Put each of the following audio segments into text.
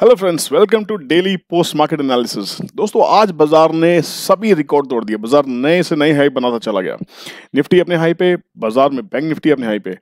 hello friends welcome to daily post market analysis दोस्तों आज बाजार ने सभी रिकॉर्ड तोड़ दिए बाजार नए से नए हाई बनाता चला गया निफ्टी अपने हाई पे बाजार में बैंक निफ्टी अपने हाई पे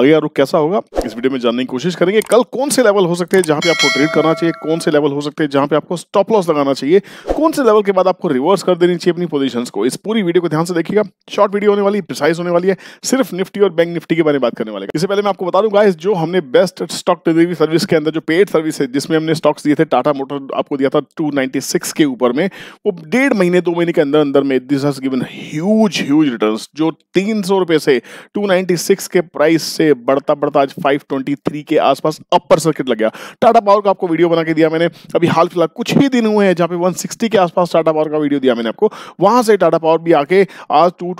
आगे रुख कैसा होगा इस वीडियो में जानने की कोशिश करेंगे कल कौन से लेवल हो सकते हैं जहां पे आपको ट्रेड करना चाहिए कौन से लेवल हो सकते हैं जहां पे आपको स्टॉप लॉस लगाना चाहिए कौन से लेवल के बाद आपको रिवर्स कर देनी चाहिए अपनी पोजिशन को इस पूरी वीडियो को ध्यान से देखिएगा शॉर्ट वीडियो होने वाली प्रिसाइज होने वाली है सिर्फ निफ्टी और बैंक निफ्टी के बारे में बात करने वाले इससे पहले मैं आपको बता दूंगा जो हमने बेस्ट स्टॉक डिलीवरी सर्विस के अंदर जो पेड सर्विस है जिसमें हमने स्टॉक्स दिए थे टाटा मोटर आपको दिया था 296 के ऊपर में वो डेढ़ महीने दो महीने के अंदर अंदर में this has given huge huge returns जो तीन सौ रुपए से 296 के प्राइस से बढ़ता बढ़ता आज 523 के आसपास अपर सर्किट लग गया टाटा पावर का आपको वीडियो बना के दिया मैंने अभी हाल फिलहाल कुछ ही दिन हुए हैं जहाँ पे वन के आसपास टाटा पावर का वीडियो दिया मैंने आपको वहां से टाटा पावर भी आके आज टू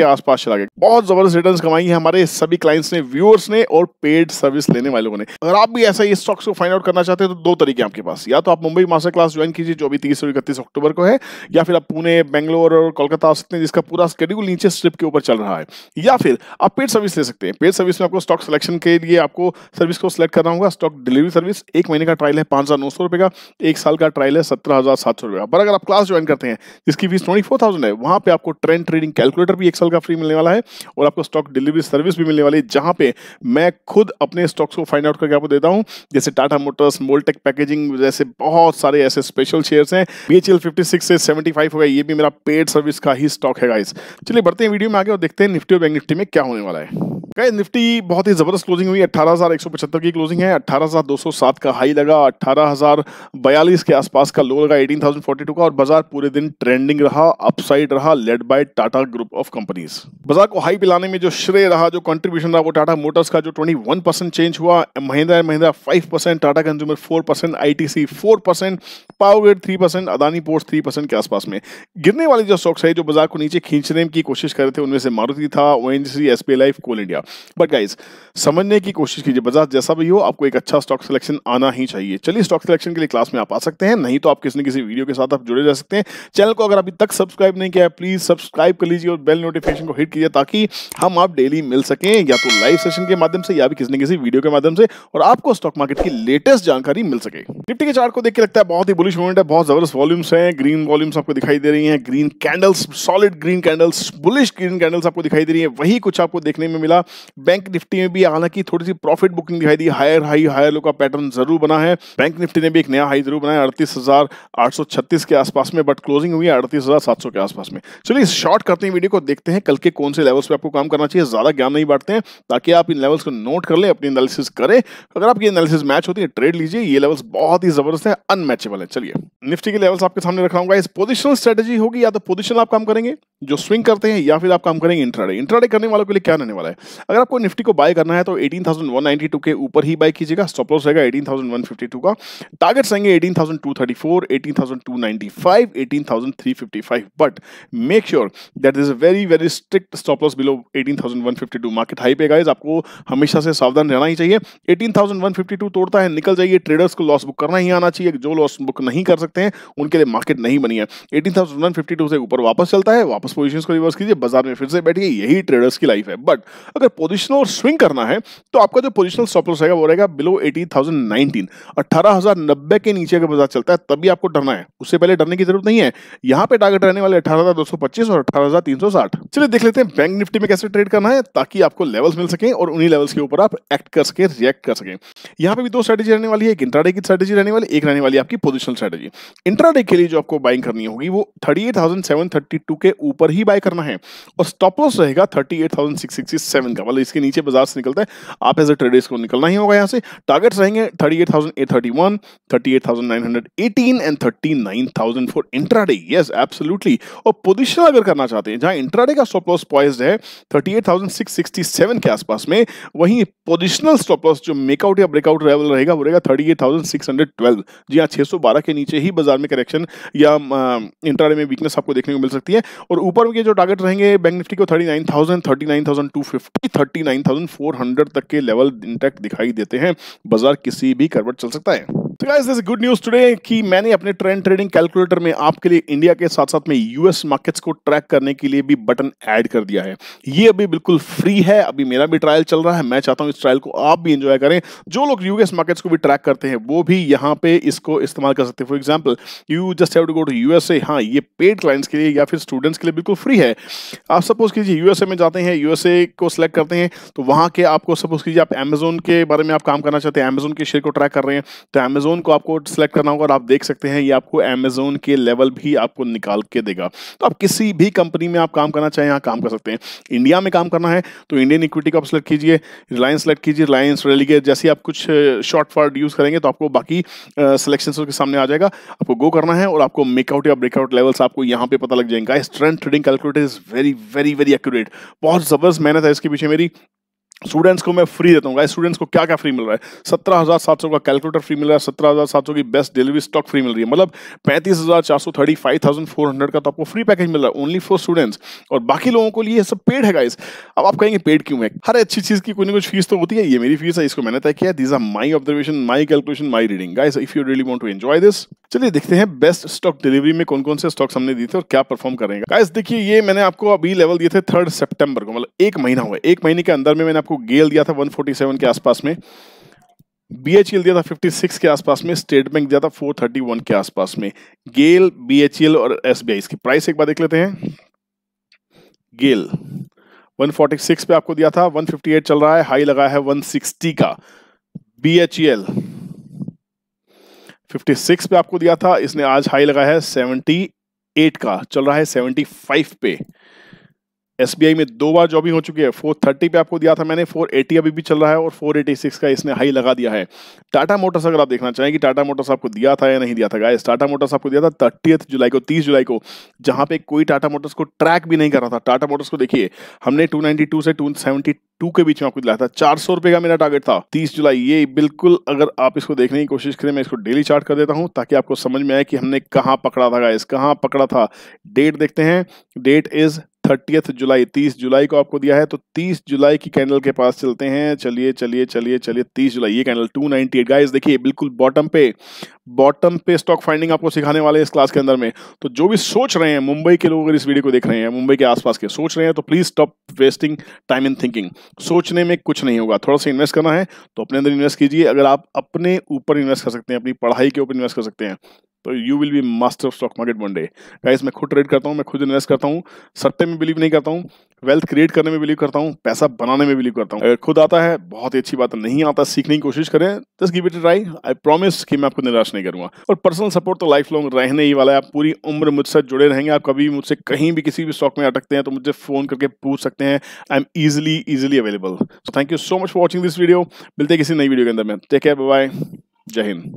के आसपास चला गया बहुत जबरदस्त रिटर्न कमाई है हमारे सभी क्लाइंट्स ने व्यूअर्स ने और पेड सर्विस लेने वालों ने अगर आप भी ऐसा ही स्टॉक्स को फाइंड आउट करना चाहते हैं तो दो दो तरीके आपके पास या तो आप मुंबई मास्टर क्लास ज्वाइन कीजिए जो अभी तीस और इकतीस अक्टूबर को है या फिर आप पुणे बेंगलोर और कोलकाता आ सकते हैं जिसका पूरा स्केड्यूल नीचे स्ट्रिप के ऊपर चल रहा है या फिर आप पेड सर्विस ले सकते हैं पेड सर्विस में आपको स्टॉक सिलेक्शन के लिए आपको सर्विस को सिलेक्ट करना होगा स्टॉक डिलीवरी सर्विस एक महीने का ट्रायल है पांच हज़ार नौ सौ रुपए का एक साल का ट्रायल है सत्रह हज़ार सात सौ रुपए का पर अगर आप क्लास ज्वाइन करते हैं जिसकी फीस ट्वेंटी फोर थाउजेंड है वहां पर आपको ट्रेंड ट्रेडिंग कैलकुलेटर भी एक साल का फ्री मिलने वाला है और आपको स्टॉक डिलीवरी सर्विस भी मिलने वाली है जहां पे मैं खुद अपने स्टॉक्स को फाइंड आउट करके आपको देता हूँ जैसे टाटा मोटर्स मोलटेक पैकेजिंग जैसे बहुत सारे ऐसे स्पेशल शेयर्स हैं B H L fifty six से सेवेंटी फाइव हो गया ये भी मेरा पेड सर्विस का ही स्टॉक है गाइस चलिए बढ़ते हैं वीडियो में आगे और देखते हैं निफ्टी और बैंक निफ्टी में क्या होने वाला है गए निफ्टी बहुत ही जबरदस्त क्लोजिंग हुई 18,175 की क्लोजिंग है 18,207 का हाई लगा 18,042 के आसपास का लो लगा 18,042 का और बाजार पूरे दिन ट्रेंडिंग रहा अपसाइड रहा led by Tata group of companies बाजार को हाई पिलाने में जो श्रेय रहा जो कंट्रीब्यूशन रहा वो टाटा मोटर्स का जो वन परसेंट चेंज हुआ Mahindra and Mahindra five percent Tata consumer four percent I four percent power grid three percent Adani port three percent के आसपास में गिरने वाले जो स्टॉक्स है जो बाजार को नीचे खींचने की कोशिश कर रहे थे उनमें से मारुति था O N C S P life coal India जाएगा बट गाइज समझने की कोशिश कीजिए बजाज जैसा भी हो आपको एक अच्छा स्टॉक सिलेक्शन आना ही चाहिए चलिए स्टॉक सिलेक्शन के लिए क्लास में आप आ सकते हैं नहीं तो आप किसी न किसी वीडियो के साथ आप जुड़े जा सकते हैं चैनल को अगर अभी तक सब्सक्राइब नहीं किया है प्लीज सब्सक्राइब कर लीजिए और बेल नोटिफिकेशन को हिट कीजिए ताकि हम आप डेली मिल सकें या तो लाइव सेशन के माध्यम से या भी किसी न किसी वीडियो के माध्यम से और आपको स्टॉक मार्केट की लेटेस्ट जानकारी मिल सके निफ्टी के चार्ट को देख के लगता है बहुत ही बुलिश मूवमेंट है बहुत जबरदस्त वॉल्यूम्स है ग्रीन वॉल्यूम्स आपको दिखाई दे रही है green candles solid green candles bullish green candles आपको दिखाई दे रही है वही कुछ आपको देखने में मिला बैंक निफ्टी में भी हालांकि थोड़ी सी प्रॉफिट बुकिंग दिखाई दी हायर हाई हायर लो का पैटर्न जरूर बना है बैंक निफ्टी ने भी एक नया हाई जरूर बनाया अड़तीस हजार के आसपास में बट क्लोजिंग हुई है अड़तीस हजार के आसपास में चलिए शॉर्ट करते हैं वीडियो को देखते हैं कल के कौन से लेवल्स पे आपको काम करना चाहिए ज्यादा ज्ञान नहीं बांटते हैं ताकि आप इन लेवल्स को नोट कर ले अपनी एनालिसिस करें अगर आपकी एनालिसिस मैच होती है ट्रेड लीजिए ये लेवल्स बहुत ही जबरदस्त है अनमैचेबल है चलिए निफ्टी के लेवल्स आपके सामने रख रहा इस पोजिशनल स्ट्रेटेजी होगी या तो पोजिशन आप काम करेंगे जो स्विंग करते हैं या फिर आप काम करेंगे इंट्राडे इंट्राडे करने वालों के लिए क्या रहने वाला है अगर आपको निफ्टी को बाय करना है तो 18,192 के ऊपर ही बाय कीजिएगा स्टॉप लॉस रहेगा 18,152 का टारगेट रहेंगे 18,234 18,295 18,355 but make sure that is a very very strict stop loss below 18,152 market high पे गाइज आपको हमेशा से सावधान रहना ही चाहिए 18,152 तोड़ता है निकल जाइए ट्रेडर्स को लॉस बुक करना ही आना चाहिए जो लॉस बुक नहीं कर सकते हैं उनके लिए मार्केट नहीं बनी है टू से ऊपर वापस चलता है वापस पोजिशन को रिवर्स कीजिए बाजार में फिर से बैठिए यही ट्रेडर्स की लाइफ है बट अगर पोजिशनल और स्विंग करना है तो आपका जो पोजिशनल स्टॉप लॉस रहेगा वो रहेगा बिलो एटीन थाउजेंड नाइनटीन अठारह हजार नब्बे के नीचे अगर बाजार चलता है तभी आपको डरना है उससे पहले डरने की जरूरत नहीं है यहाँ पे टारगेट रहने वाले अठारह हजार दो सौ पच्चीस और अठारह हजार तीन सौ साठ चलिए देख लेते हैं बैंक निफ्टी में कैसे ट्रेड करना है ताकि आपको लेवल्स मिल सके और उन्हीं लेवल्स के ऊपर आप एक्ट कर सके रिएक्ट कर सके यहाँ पे भी दो स्ट्रेटेजी रहने वाली है एक इंट्राडे की स्ट्रेटेजी रहने वाली एक रहने वाली आपकी पोजिशनल स्ट्रेटेजी इंट्राडे के लिए जो आपको बाइंग करनी होगी वो thirty eight thousand seven thirty two के ऊपर ही बाय करना है और स्टॉप लॉस रहेगा thirty eight thousand six sixty seven का मतलब इसके नीचे बाजार से निकलता है आप एज ए ट्रेडर्स को निकलना ही होगा यहाँ से टारगेट्स रहेंगे thirty eight thousand eight thirty one thirty eight thousand nine hundred eighteen and thirty nine thousand for intraday yes absolutely और पोजिशन अगर करना चाहते हैं जहां इंट्राडे का स्टॉप लॉस पॉइज है thirty eight thousand six sixty seven के आसपास में वहीं पोजिशनल स्टॉप लॉस जो मेकआउट या ब्रेकआउट लेवल रहेगा वो रहेगा thirty eight thousand six hundred twelve जी हाँ छः सौ बारह के नीचे ही बाजार में करेक्शन या इंट्राडे में वीकनेस आपको देखने को मिल सकती है और ऊपर के जो टारगेट रहेंगे बैंक निफ्टी को thirty nine thousand thirty nine thousand two fifty thirty nine thousand four hundred तक के लेवल इंटैक्ट दिखाई देते हैं बाजार किसी भी करवट चल सकता है guys this good news today कि मैंने अपने ट्रेंड ट्रेडिंग कैलकुलेटर में आपके लिए इंडिया के साथ साथ में यूएस मार्केट्स को ट्रैक करने के लिए भी बटन ऐड कर दिया है ये अभी बिल्कुल फ्री है अभी मेरा भी ट्रायल चल रहा है मैं चाहता हूँ इस ट्रायल को आप भी इंजॉय करें जो लोग यूएस मार्केट्स को भी ट्रैक करते हैं वो भी यहाँ पे इसको इस्तेमाल कर सकते हैं for example you just have to go to USA हाँ ये पेड क्लाइंट्स के लिए या फिर स्टूडेंट्स के लिए बिल्कुल फ्री है आप सपोज कीजिए यूएसए में जाते हैं यूएसए को सिलेक्ट करते हैं तो वहाँ के आपको सपोज कीजिए आप अमेजोन के बारे में आप काम करना चाहते हैं अमेजोन के शेयर को ट्रैक कर रहे हैं तो अमेजोन अमेजोन को आपको सेलेक्ट करना होगा और आप देख सकते हैं ये आपको अमेजोन के लेवल भी आपको निकाल के देगा तो आप किसी भी कंपनी में आप काम करना चाहें यहाँ काम कर सकते हैं इंडिया में काम करना है तो इंडियन इक्विटी को आप सेलेक्ट कीजिए रिलायंस सेलेक्ट कीजिए रिलायंस रेलीगेट जैसे आप कुछ शॉर्ट फॉर्ड यूज़ करेंगे तो आपको बाकी सिलेक्शन के सामने आ जाएगा आपको गो करना है और आपको मेकआउट या ब्रेकआउट लेवल्स आपको यहाँ पे पता लग जाएगा strength trading calculate is very very very accurate बहुत ज़बरदस्त मेहनत है इसके पीछे मेरी स्टूडेंट्स को मैं फ्री देता हूँ स्टूडेंट्स को क्या क्या फ्री मिल रहा है सत्रह हज़ार सात सौ का कैलकुलेटर फ्री मिल रहा है सत्रह हज़ार सात सौ की बेस्ट डिलीवरी स्टॉक फ्री मिल रही है मतलब पैंतीस हज़ार चार सौ thirty five thousand four hundred का तो आपको फ्री पैकेज मिल रहा है ओनली फॉर स्टूडेंट्स और बाकी लोगों को लिए सब पेड है गाइस अब आप कहेंगे पेड क्यों है हर अच्छी चीज़ की कोई ना कुछ फीस तो होती है ये मेरी फीस है इसको मैंने तय किया this are my observation my calculation my reading guys if you really want to enjoy this चलिए देखते हैं बेस्ट स्टॉक डिलीवरी में कौन कौन से स्टॉक्स हमने दिए थे और क्या परफॉर्म करेंगे गाइस देखिए ये मैंने आपको अभी लेवल दिए थे थर्ड सितंबर को मतलब एक महीना हुआ एक महीने के अंदर में मैंने आपको गेल दिया था 147 के आसपास में बी एच एल दिया था 56 के आसपास में स्टेट बैंक दिया था 431 के आसपास में गेल बी और एस इसकी प्राइस एक बार देख लेते हैं गेल 146 पे आपको दिया था 158 चल रहा है हाई लगा है 160 का बी एच एल 56 पे आपको दिया था इसने आज हाई लगाया है 78 का चल रहा है 75 पे एस में दो बार जॉबिंग हो चुकी है फोर थर्टी पे आपको दिया था मैंने फोर एटी अभी भी चल रहा है और फोर एटी सिक्स का इसने हाई लगा दिया है टाटा मोटर्स अगर आप देखना चाहें कि टाटा मोटर्स आपको दिया था या नहीं दिया था गाइस टाटा मोटर्स आपको दिया था थर्टी जुलाई को तीस जुलाई को जहां पे कोई टाटा मोटर्स को ट्रैक भी नहीं कर रहा था टाटा मोटर्स को देखिए हमने टू से टू टू के बीच में आपको दिलाया था चार सौ रुपए का मेरा टारगेट था तीस जुलाई ये बिल्कुल अगर आप इसको देखने की कोशिश करें मैं इसको डेली चार्ट कर देता हूं ताकि आपको समझ में आए कि हमने कहां पकड़ा था गाइस कहाँ पकड़ा था डेट देखते हैं डेट इज थर्टीथ जुलाई तीस जुलाई को आपको दिया है तो तीस जुलाई की कैंडल के पास चलते हैं चलिए चलिए चलिए चलिए तीस जुलाई ये candle two ninety eight guys देखिए बिल्कुल बॉटम पे बॉटम पे स्टॉक फाइंडिंग आपको सिखाने वाले हैं इस क्लास के अंदर में तो जो भी सोच रहे हैं मुंबई के लोग अगर इस वीडियो को देख रहे हैं मुंबई के आसपास के सोच रहे हैं तो please stop wasting time in thinking सोचने में कुछ नहीं होगा थोड़ा सा इन्वेस्ट करना है तो अपने अंदर इन्वेस्ट कीजिए अगर आप अपने ऊपर इन्वेस्ट कर सकते हैं अपनी पढ़ाई के ऊपर इन्वेस्ट कर सकते हैं तो you will be master of stock market one day guys मैं खुद ट्रेड करता हूँ मैं खुद इन्वेस्ट करता हूँ सट्टे में बिलीव नहीं करता हूँ वेल्थ क्रिएट करने में बिलीव करता हूँ पैसा बनाने में बिलीव करता हूँ अगर खुद आता है बहुत ही अच्छी बात नहीं आता सीखने की कोशिश करें दस give it try I promise कि मैं आपको निराश नहीं करूंगा और पर्सनल सपोर्ट तो लाइफ लॉन्ग रहने ही वाला है आप पूरी उम्र मुझसे जुड़े रहेंगे आप कभी मुझसे कहीं भी किसी भी स्टॉक में अटकते हैं तो मुझे फोन करके पूछ सकते हैं I am easily easily available so thank you so much for watching this video मिलते किसी नई वीडियो के अंदर में टेक केयर बाय जय हिंद